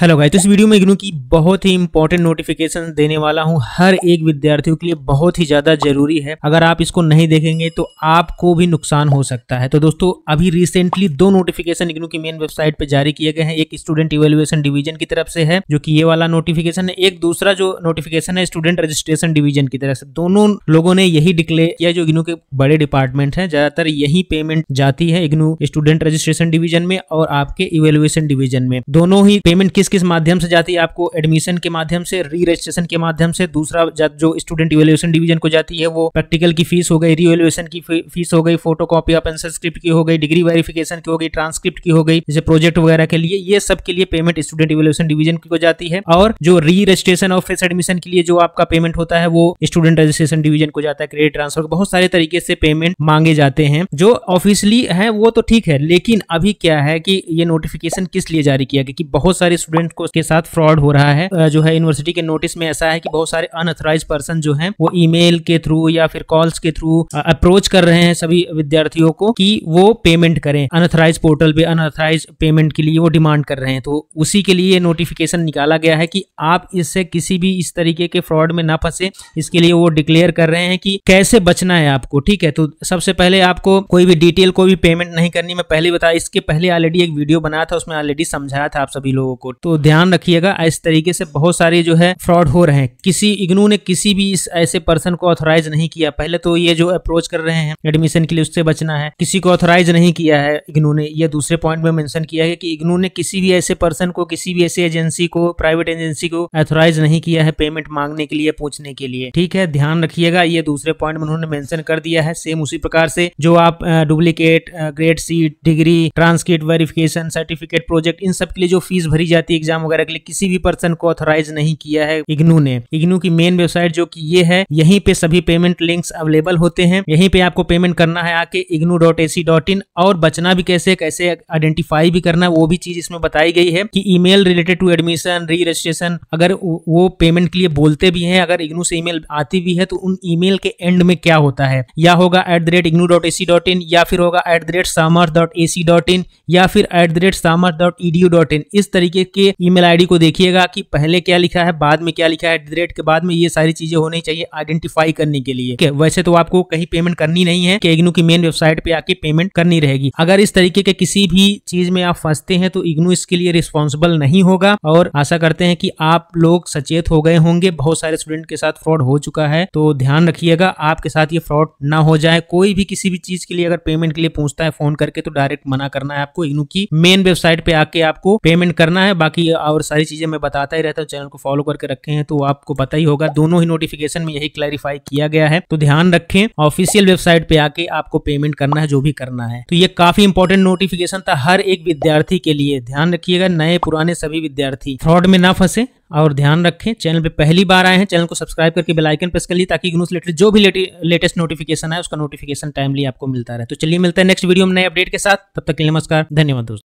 hello guys तो इस video में इग्नू की बहुत ही इंपॉर्टेंट नोटिफिकेशन देने वाला हूं हर एक विद्यार्थियों के लिए बहुत ही ज्यादा जरूरी है अगर आप इसको नहीं देखेंगे तो आपको भी नुकसान हो सकता है तो दोस्तों अभी रिसेंटली दो नोटिफिकेशन इग्नू की मेन वेबसाइट पर जारी किए गए हैं एक स्टूडेंट इवेल्युएशन डिवीजन की तरफ से है जो की ये वाला नोटिफिकेशन है एक दूसरा जो नोटिफिकेशन है स्टूडेंट रजिस्ट्रेशन डिवीजन की तरफ से दोनों लोगों ने यही डिक्लेयर किया जो इग्नू के बड़े डिपार्टमेंट है ज्यादातर यही पेमेंट जाती है इग्नू स्टूडेंट रजिस्ट्रेशन डिवीजन में और आपके इवेल्युएशन डिवीजन में दोनों ही पेमेंट किस किस किस माध्यम से जाती है आपको एडमिशन के माध्यम से री रजिस्ट्रेशन के माध्यम से दूसरा जो स्टूडेंट इवेल्युएशन डिवीजन को जाती है वो प्रैक्टिकल की फीस हो गई रीवेल्युएशन की फीस हो गई फोटो कॉपी ऑफ स्क्रिप्ट की हो गई डिग्री वेरिफिकेशन की हो गई ट्रांसक्रिप्ट की हो गई जैसे प्रोजेक्ट वगैरह के लिए ये सब के लिए पेमेंट स्टूडेंट इवेल्युएशन डिवीजन को जाती है और जो री रजिस्ट्रेशन ऑफ फेस एडमिशन के लिए जो आपका पेमेंट होता है वो स्टूडेंट रजिस्ट्रेशन डिवीजन को जाता है क्रेडिट ट्रांसफर बहुत सारे तरीके से पेमेंट मांगे जाते हैं जो ऑफिसली है वो तो ठीक है लेकिन अभी क्या है कि ये नोटिफिकेशन किस लिए जारी किया गया कि बहुत सारे स्टूडेंट स्टूडेंट को के साथ फ्रॉड हो रहा है जो है यूनिवर्सिटी के नोटिस में ऐसा है कि बहुत सारे अनऑथराइज पर्सन जो है वो ईमेल के थ्रू या फिर कॉल्स के थ्रू अप्रोच कर रहे हैं सभी विद्यार्थियों को कि वो पेमेंट करें अनऑथराइज पोर्टल पे अनऑथराइज पेमेंट के लिए वो डिमांड कर रहे हैं तो उसी के लिए नोटिफिकेशन निकाला गया है कि आप इससे किसी भी इस तरीके के फ्रॉड में ना फंसे इसके लिए वो डिक्लेयर कर रहे हैं कि कैसे बचना है आपको ठीक है तो सबसे पहले आपको कोई भी डिटेल कोई भी पेमेंट नहीं करनी मैं पहले बताया इसके पहले ऑलरेडी एक वीडियो बनाया था उसमें ऑलरेडी समझाया था आप सभी लोगों को तो ध्यान रखिएगा इस तरीके से बहुत सारे जो है फ्रॉड हो रहे हैं किसी इग्नू ने किसी भी इस ऐसे पर्सन को ऑथोराइज नहीं किया पहले तो ये जो अप्रोच कर रहे हैं एडमिशन के लिए उससे बचना है किसी को ऑथोराइज नहीं किया है इग्नू ने यह दूसरे पॉइंट में मैंशन किया है कि इग्नू ने किसी भी ऐसे पर्सन को किसी भी ऐसे एजेंसी को प्राइवेट एजेंसी को ऑथोराइज नहीं किया है पेमेंट मांगने के लिए पूछने के लिए ठीक है ध्यान रखिएगा ये दूसरे पॉइंट में उन्होंने मेंशन कर दिया है सेम उसी प्रकार से जो आप duplicate grade sheet degree transcript verification certificate project इन सब के लिए जो फीस भरी जाती है भर्ती एग्जाम वगैरह के लिए किसी भी पर्सन को ऑथोराइज नहीं किया है इग्नू ने इग्नू की मेन वेबसाइट जो की ये है यही पे सभी पेमेंट लिंक्स अवेलेबल होते हैं यही पे आपको पेमेंट करना है आके IGNOU dot A C dot in और बचना भी कैसे कैसे आइडेंटिफाई भी करना वो भी चीज इसमें बताई गई है कि email related to admission re registration अगर वो पेमेंट के लिए बोलते भी हैं अगर इग्नू से ईमेल आती भी है तो उन ईमेल के एंड में क्या होता है या होगा at the rate IGNOU dot A C dot in या फिर होगा एट द रेट सामर्स dot A C dot in या फिर एट द रेट सामर्स dot E D U dot in इस तरीके के के ईमेल आईडी को देखिएगा कि पहले क्या लिखा है बाद में क्या लिखा है एट के बाद में ये सारी चीजें होनी चाहिए आइडेंटिफाई करने के लिए के वैसे तो आपको कहीं पेमेंट करनी नहीं है इग्नू की मेन वेबसाइट पे आके पेमेंट करनी रहेगी अगर इस तरीके के किसी भी चीज में आप फंसते हैं तो इग्नू इसके लिए रिस्पॉन्सिबल नहीं होगा और आशा करते हैं कि आप लोग सचेत हो गए होंगे बहुत सारे स्टूडेंट के साथ फ्रॉड हो चुका है तो ध्यान रखिएगा आपके साथ ये फ्रॉड ना हो जाए कोई भी किसी भी चीज के लिए अगर पेमेंट के लिए पूछता है फोन करके तो डायरेक्ट मना करना है आपको इग्नू की मेन वेबसाइट पे आके आपको पेमेंट करना है बाकी बाकी और सारी चीज़ें मैं बताता ही रहता हूँ चैनल को फॉलो करके रखे हैं तो आपको पता ही होगा दोनों ही नोटिफिकेशन में यही क्लैरिफाई किया गया है तो ध्यान रखें ऑफिशियल वेबसाइट पे आके आपको पेमेंट करना है जो भी करना है तो ये काफी इंपॉर्टेंट नोटिफिकेशन था हर एक विद्यार्थी के लिए ध्यान रखिएगा नए पुराने सभी विद्यार्थी फ्रॉड में ना फंसे और ध्यान रखें चैनल पे पहली बार आए हैं चैनल को सब्सक्राइब करके बेल आइकन प्रेस कर लिए ताकि न्यूज से जो भी लेटेस्ट नोटिफिकेशन है उसका नोटिफिकेशन टाइमली आपको मिलता रहे तो चलिए मिलता है नेक्स्ट वीडियो में नए अपडेट के साथ तब तक के लिए नमस्कार धन्यवाद दोस्तों